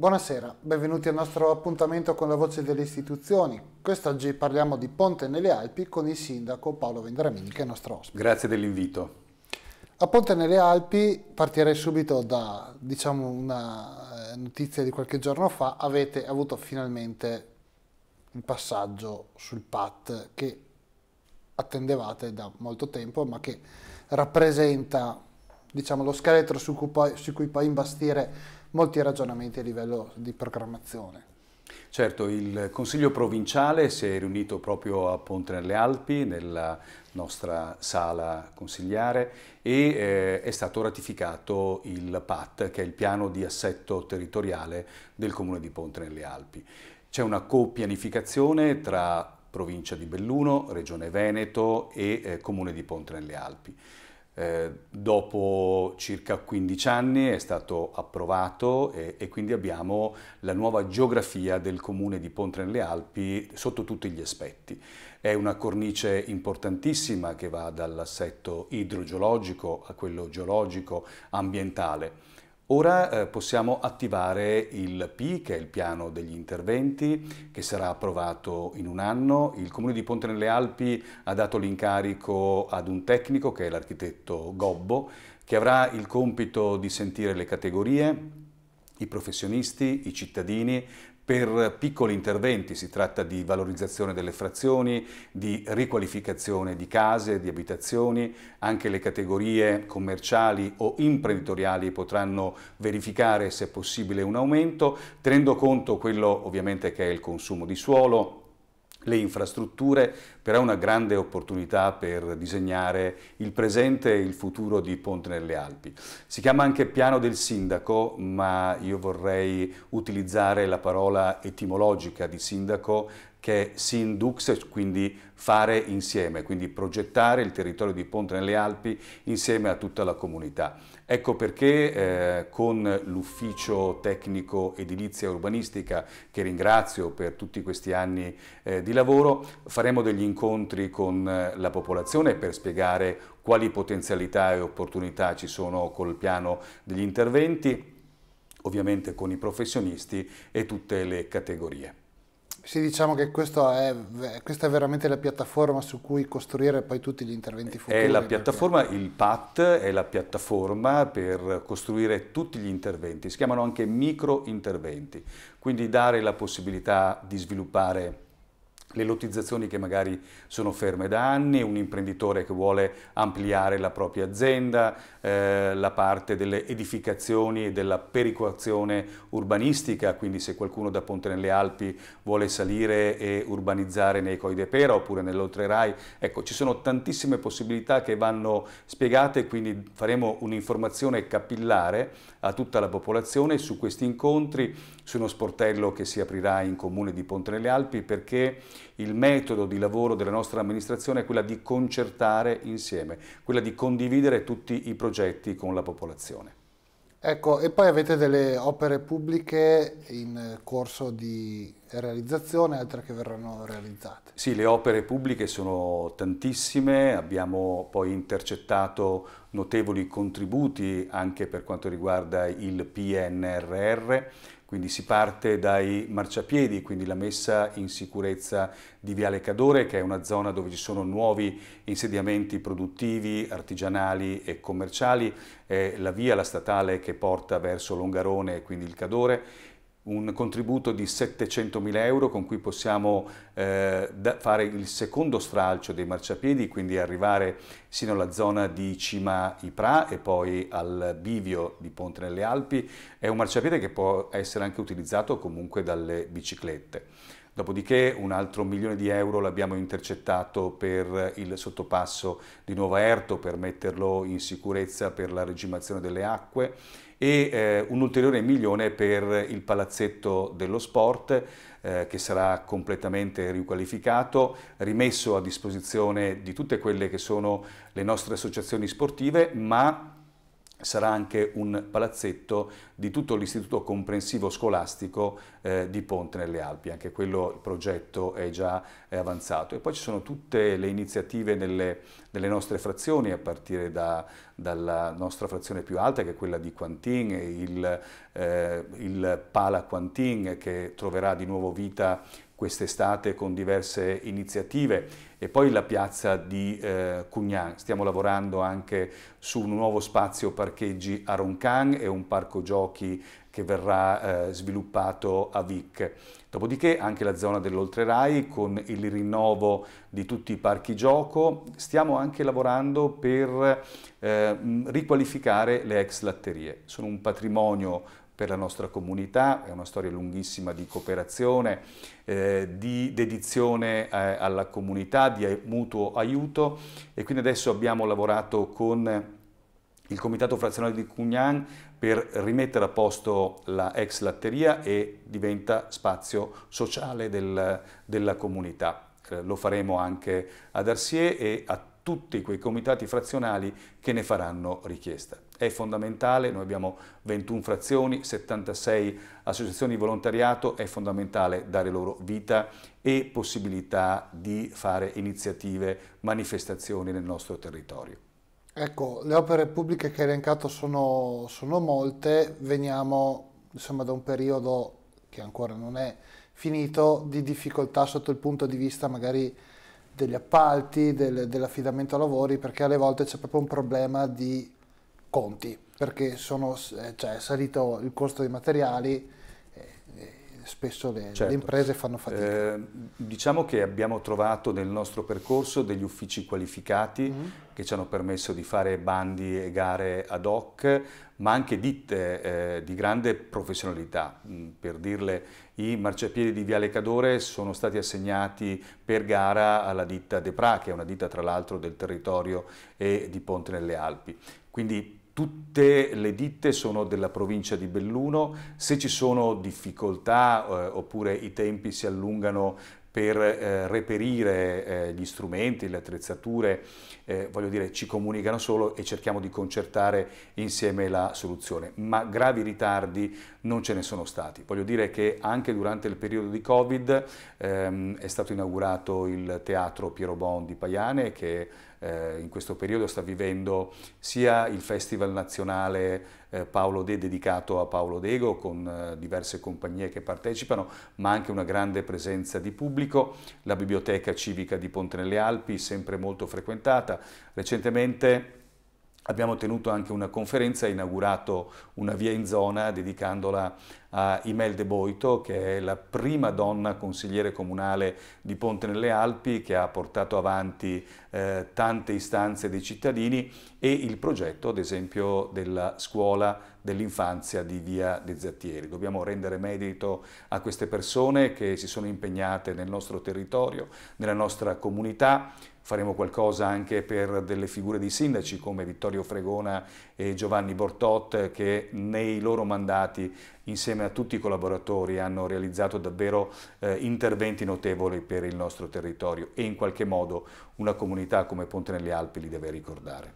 Buonasera, benvenuti al nostro appuntamento con la voce delle istituzioni. Quest'oggi parliamo di Ponte nelle Alpi con il sindaco Paolo Vendramini che è nostro ospite. Grazie dell'invito. A Ponte nelle Alpi partirei subito da diciamo, una eh, notizia di qualche giorno fa, avete avuto finalmente il passaggio sul PAT che attendevate da molto tempo ma che rappresenta diciamo, lo scheletro su cui poi, su cui poi imbastire molti ragionamenti a livello di programmazione. Certo, il Consiglio provinciale si è riunito proprio a Ponte nelle Alpi, nella nostra sala consigliare, e eh, è stato ratificato il PAT, che è il piano di assetto territoriale del Comune di Ponte nelle Alpi. C'è una copianificazione tra provincia di Belluno, regione Veneto e eh, Comune di Ponte nelle Alpi. Eh, dopo circa 15 anni è stato approvato e, e, quindi abbiamo la nuova geografia del comune di Pontre nelle Alpi sotto tutti gli aspetti. È una cornice importantissima che va dall'assetto idrogeologico a quello geologico ambientale Ora eh, possiamo attivare il PI, che è il piano degli interventi, che sarà approvato in un anno. Il Comune di Ponte nelle Alpi ha dato l'incarico ad un tecnico, che è l'architetto Gobbo, che avrà il compito di sentire le categorie, i professionisti, i cittadini, per piccoli interventi, si tratta di valorizzazione delle frazioni, di riqualificazione di case, di abitazioni, anche le categorie commerciali o imprenditoriali potranno verificare se è possibile un aumento, tenendo conto quello ovviamente che è il consumo di suolo, le infrastrutture però è una grande opportunità per disegnare il presente e il futuro di Ponte nelle Alpi. Si chiama anche piano del sindaco, ma io vorrei utilizzare la parola etimologica di sindaco che è SIN DUX, quindi fare insieme, quindi progettare il territorio di Ponte nelle Alpi insieme a tutta la comunità. Ecco perché eh, con l'ufficio tecnico edilizia urbanistica, che ringrazio per tutti questi anni eh, di lavoro, faremo degli incontri con eh, la popolazione per spiegare quali potenzialità e opportunità ci sono col piano degli interventi, ovviamente con i professionisti e tutte le categorie. Sì, diciamo che è, questa è veramente la piattaforma su cui costruire poi tutti gli interventi futuri. È la piattaforma, perché... il PAT è la piattaforma per costruire tutti gli interventi, si chiamano anche micro interventi, quindi dare la possibilità di sviluppare le lottizzazioni che magari sono ferme da anni, un imprenditore che vuole ampliare la propria azienda, eh, la parte delle edificazioni e della pericolazione urbanistica, quindi se qualcuno da Ponte nelle Alpi vuole salire e urbanizzare nei Coi de Pera oppure nell'Oltrerai, ecco ci sono tantissime possibilità che vanno spiegate, quindi faremo un'informazione capillare a tutta la popolazione su questi incontri, su uno sportello che si aprirà in comune di Ponte nelle Alpi perché il metodo di lavoro della nostra amministrazione è quella di concertare insieme, quella di condividere tutti i progetti con la popolazione. Ecco, e poi avete delle opere pubbliche in corso di realizzazione, altre che verranno realizzate. Sì, le opere pubbliche sono tantissime, abbiamo poi intercettato notevoli contributi anche per quanto riguarda il PNRR, quindi si parte dai marciapiedi, quindi la messa in sicurezza di Viale Cadore, che è una zona dove ci sono nuovi insediamenti produttivi, artigianali e commerciali, eh, la via, la statale che porta verso Longarone e quindi il Cadore, un contributo di 700.000 euro con cui possiamo eh, fare il secondo stralcio dei marciapiedi, quindi arrivare sino alla zona di Cima Ipra e poi al bivio di Ponte nelle Alpi. È un marciapiede che può essere anche utilizzato comunque dalle biciclette. Dopodiché un altro milione di euro l'abbiamo intercettato per il sottopasso di Nuova Erto per metterlo in sicurezza per la regimazione delle acque e eh, un ulteriore milione per il palazzetto dello sport eh, che sarà completamente riqualificato, rimesso a disposizione di tutte quelle che sono le nostre associazioni sportive, ma sarà anche un palazzetto di tutto l'istituto comprensivo scolastico eh, di Ponte nelle Alpi, anche quello il progetto è già è avanzato. E poi ci sono tutte le iniziative nelle, nelle nostre frazioni, a partire da, dalla nostra frazione più alta che è quella di Quantin, il, eh, il Pala Quantin che troverà di nuovo vita quest'estate con diverse iniziative e poi la piazza di eh, Cugnan. Stiamo lavorando anche su un nuovo spazio parcheggi a Roncan e un parco giochi che verrà eh, sviluppato a Vic. Dopodiché anche la zona dell'Oltrerai con il rinnovo di tutti i parchi gioco. Stiamo anche lavorando per eh, riqualificare le ex latterie. Sono un patrimonio per la nostra comunità, è una storia lunghissima di cooperazione, eh, di dedizione eh, alla comunità, di mutuo aiuto e quindi adesso abbiamo lavorato con il Comitato Frazionale di Cugnan per rimettere a posto la ex latteria e diventa spazio sociale del, della comunità. Eh, lo faremo anche ad Arsier e a tutti quei comitati frazionali che ne faranno richiesta. È fondamentale, noi abbiamo 21 frazioni, 76 associazioni di volontariato, è fondamentale dare loro vita e possibilità di fare iniziative, manifestazioni nel nostro territorio. Ecco, le opere pubbliche che hai elencato sono, sono molte, veniamo insomma, da un periodo che ancora non è finito di difficoltà sotto il punto di vista magari degli appalti, del, dell'affidamento a lavori, perché alle volte c'è proprio un problema di conti, perché sono, eh, cioè, è salito il costo dei materiali spesso le, certo. le imprese fanno fatica. Eh, diciamo che abbiamo trovato nel nostro percorso degli uffici qualificati mm-hmm. che ci hanno permesso di fare bandi e gare ad hoc, ma anche ditte eh, di grande professionalità. Mm, per dirle, i marciapiedi di Viale Cadore sono stati assegnati per gara alla ditta De Pra, che è una ditta tra l'altro del territorio e di Ponte nelle Alpi. Quindi Tutte le ditte sono della provincia di Belluno, se ci sono difficoltà eh, oppure i tempi si allungano per eh, reperire eh, gli strumenti, le attrezzature, eh, voglio dire, ci comunicano solo e cerchiamo di concertare insieme la soluzione, ma gravi ritardi non ce ne sono stati. Voglio dire che anche durante il periodo di Covid ehm, è stato inaugurato il teatro Piero Bon di Paiane che eh, in questo periodo sta vivendo sia il Festival Nazionale eh, Paolo De dedicato a Paolo Dego con eh, diverse compagnie che partecipano, ma anche una grande presenza di pubblico, la Biblioteca Civica di Ponte nelle Alpi sempre molto frequentata, recentemente Abbiamo tenuto anche una conferenza e inaugurato una via in zona dedicandola a Imel De Boito, che è la prima donna consigliere comunale di Ponte nelle Alpi, che ha portato avanti eh, tante istanze dei cittadini e il progetto, ad esempio, della scuola dell'infanzia di Via De Zattieri. Dobbiamo rendere merito a queste persone che si sono impegnate nel nostro territorio, nella nostra comunità, faremo qualcosa anche per delle figure di sindaci come Vittorio Fregona e Giovanni Bortot che nei loro mandati insieme a tutti i collaboratori hanno realizzato davvero eh, interventi notevoli per il nostro territorio e in qualche modo una comunità come Ponte nelle Alpi li deve ricordare.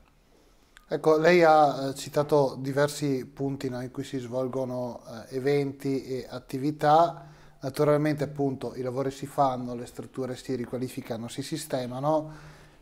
Ecco, lei ha eh, citato diversi punti no, in cui si svolgono eh, eventi e attività Naturalmente appunto i lavori si fanno, le strutture si riqualificano, si sistemano,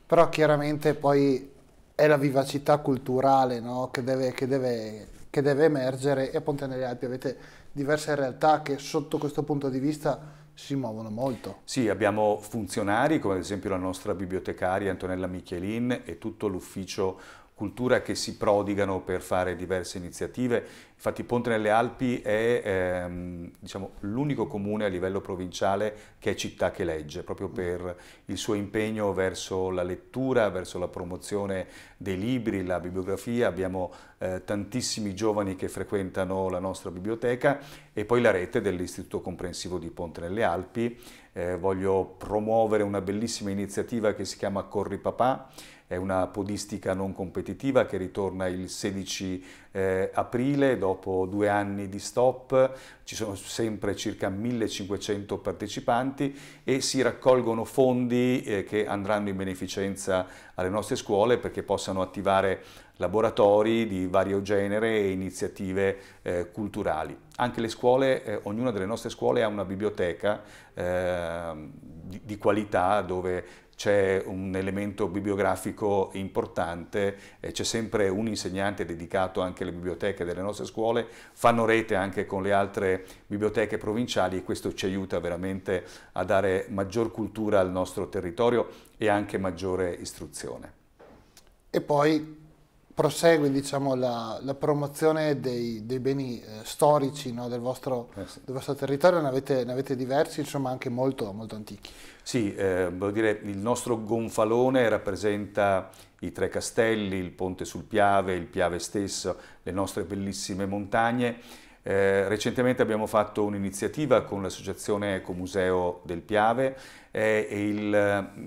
però chiaramente poi è la vivacità culturale no? che, deve, che, deve, che, deve, emergere e a Ponte nelle Alpi avete diverse realtà che sotto questo punto di vista si muovono molto. Sì, abbiamo funzionari come ad esempio la nostra bibliotecaria Antonella Michelin e tutto l'ufficio cultura che si prodigano per fare diverse iniziative. Infatti Ponte nelle Alpi è ehm, diciamo, l'unico comune a livello provinciale che è città che legge, proprio per il suo impegno verso la lettura, verso la promozione dei libri, la bibliografia. Abbiamo eh, tantissimi giovani che frequentano la nostra biblioteca e poi la rete dell'Istituto Comprensivo di Ponte nelle Alpi. Eh, voglio promuovere una bellissima iniziativa che si chiama Corri Papà, è una podistica non competitiva che ritorna il 16 eh, aprile dopo due anni di stop. Ci sono sempre circa 1500 partecipanti e si raccolgono fondi eh, che andranno in beneficenza alle nostre scuole perché possano attivare laboratori di vario genere e iniziative eh, culturali. Anche le scuole, eh, ognuna delle nostre scuole ha una biblioteca eh, di, di, qualità dove c'è un elemento bibliografico importante, eh, c'è sempre un insegnante dedicato anche alle biblioteche delle nostre scuole, fanno rete anche con le altre biblioteche provinciali e questo ci aiuta veramente a dare maggior cultura al nostro territorio e anche maggiore istruzione. E poi prosegue diciamo, la, la, promozione dei, dei beni eh, storici no, del, vostro, eh sì. del, vostro, territorio, ne avete, ne avete diversi, insomma anche molto, molto antichi. Sì, eh, voglio dire, il nostro gonfalone rappresenta i tre castelli, il ponte sul Piave, il Piave stesso, le nostre bellissime montagne. Eh, recentemente abbiamo fatto un'iniziativa con l'associazione Ecomuseo del Piave eh, e il,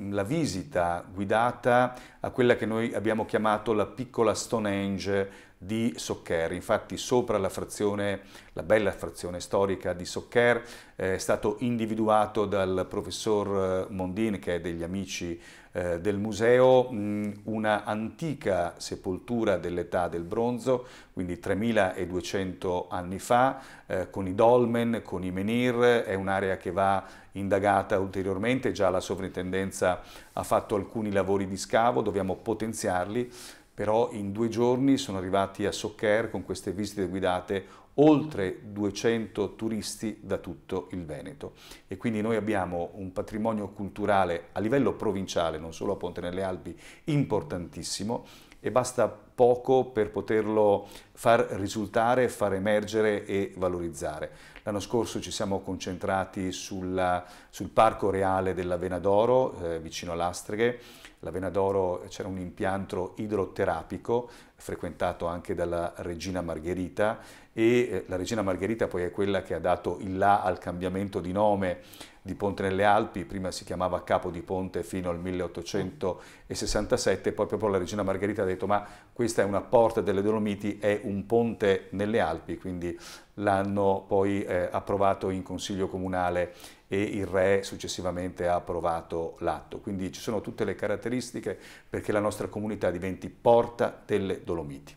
la visita guidata a quella che noi abbiamo chiamato la piccola Stonehenge di Soccer. Infatti sopra la frazione, la bella frazione storica di Soccer, eh, è stato individuato dal professor eh, Mondin, che è degli amici eh, del museo, mm, una antica sepoltura dell'età del bronzo, quindi 3200 anni fa, con i dolmen, con i menhir, è un'area che va indagata ulteriormente, già la sovrintendenza ha fatto alcuni lavori di scavo, dobbiamo potenziarli, però in due giorni sono arrivati a Soccer con queste visite guidate oltre 200 turisti da tutto il Veneto e quindi noi abbiamo un patrimonio culturale a livello provinciale, non solo a Ponte nelle Alpi, importantissimo e basta poco per poterlo far risultare, far emergere e valorizzare. L'anno scorso ci siamo concentrati sulla, sul Parco Reale della Venadoro, eh, vicino all'Astreghe, Lastrighe, la Vena d'Oro c'era un impianto idroterapico frequentato anche dalla regina Margherita e eh, la regina Margherita poi è quella che ha dato il là al cambiamento di nome di Ponte nelle Alpi, prima si chiamava Capo di Ponte fino al 1867, poi proprio la regina Margherita ha detto ma questa è una porta delle Dolomiti, è un ponte nelle Alpi, quindi l'hanno poi eh, approvato in consiglio comunale e il re successivamente ha approvato l'atto. Quindi ci sono tutte le caratteristiche perché la nostra comunità diventi porta delle Dolomiti.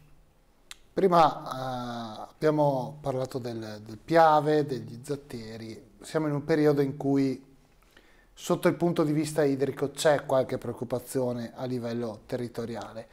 Prima eh, abbiamo parlato del, del, Piave, degli zatteri, siamo in un periodo in cui sotto il punto di vista idrico c'è qualche preoccupazione a livello territoriale.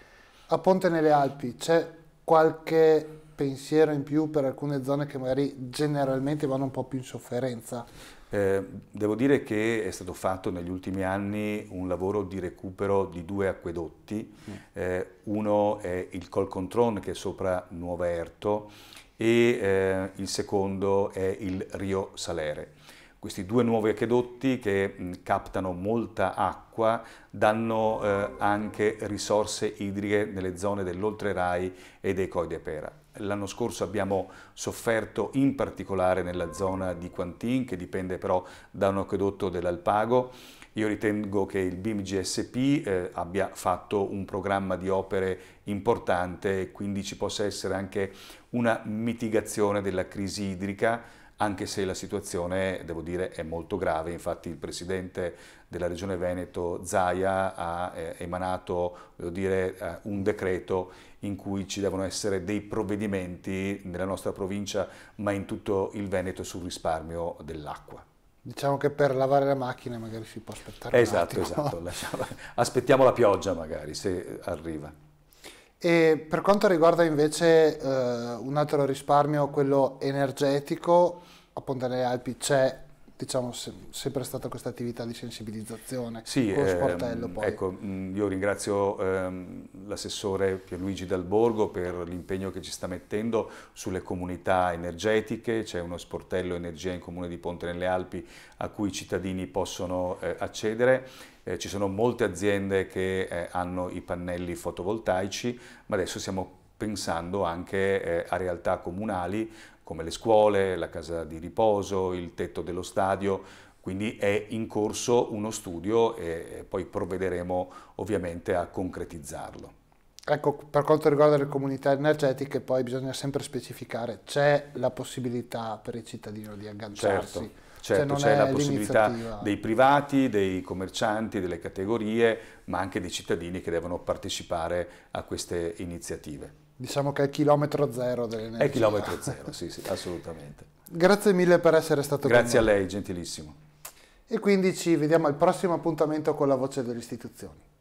A Ponte nelle Alpi c'è qualche pensiero in più per alcune zone che magari generalmente vanno un po' più in sofferenza eh, devo dire che è stato fatto negli ultimi anni un lavoro di recupero di due acquedotti, mm. eh, uno è il Colcontron che è sopra Nuova Erto e eh, il secondo è il Rio Salere. Questi due nuovi acquedotti che mh, mm, captano molta acqua danno eh, anche risorse idriche nelle zone dell'Oltre Rai e dei Coi de Pera. L'anno scorso abbiamo sofferto in particolare nella zona di Quantin, che dipende però da un acquedotto dell'Alpago. Io ritengo che il BIMGSP eh, abbia fatto un programma di opere importante e quindi ci possa essere anche una mitigazione della crisi idrica anche se la situazione, devo dire, è molto grave. Infatti il Presidente della Regione Veneto, Zaia, ha eh, emanato dire, eh, un decreto in cui ci devono essere dei provvedimenti nella nostra provincia, ma in tutto il Veneto, sul risparmio dell'acqua. Diciamo che per lavare la macchina magari si può aspettare esatto, Esatto, esatto. Aspettiamo la pioggia magari, se arriva. E per quanto riguarda invece eh, un altro risparmio, quello energetico, appunto nelle Alpi c'è diciamo, se, sempre stata questa attività di sensibilizzazione sì, con lo ehm, sportello. Ehm, ecco, mm, io ringrazio ehm, l'assessore Pierluigi Dal Borgo per l'impegno che ci sta mettendo sulle comunità energetiche, c'è uno sportello energia in comune di Ponte nelle Alpi a cui i cittadini possono eh, accedere. Eh, ci sono molte aziende che eh, hanno i pannelli fotovoltaici, ma adesso siamo pensando anche eh, a realtà comunali come le scuole, la casa di riposo, il tetto dello stadio, quindi è in corso uno studio e poi provvederemo ovviamente a concretizzarlo. Ecco, per quanto riguarda le comunità energetiche poi bisogna sempre specificare, c'è la possibilità per il cittadino di agganciarsi? Certo. Cioè, certo, cioè c'è la possibilità dei privati, dei commercianti, delle categorie, ma anche dei cittadini che devono partecipare a queste iniziative. Diciamo che è chilometro zero dell'energia. È chilometro zero, sì, sì, assolutamente. Grazie mille per essere stato Grazie con noi. Grazie a lei, gentilissimo. E quindi ci vediamo al prossimo appuntamento con la voce delle istituzioni.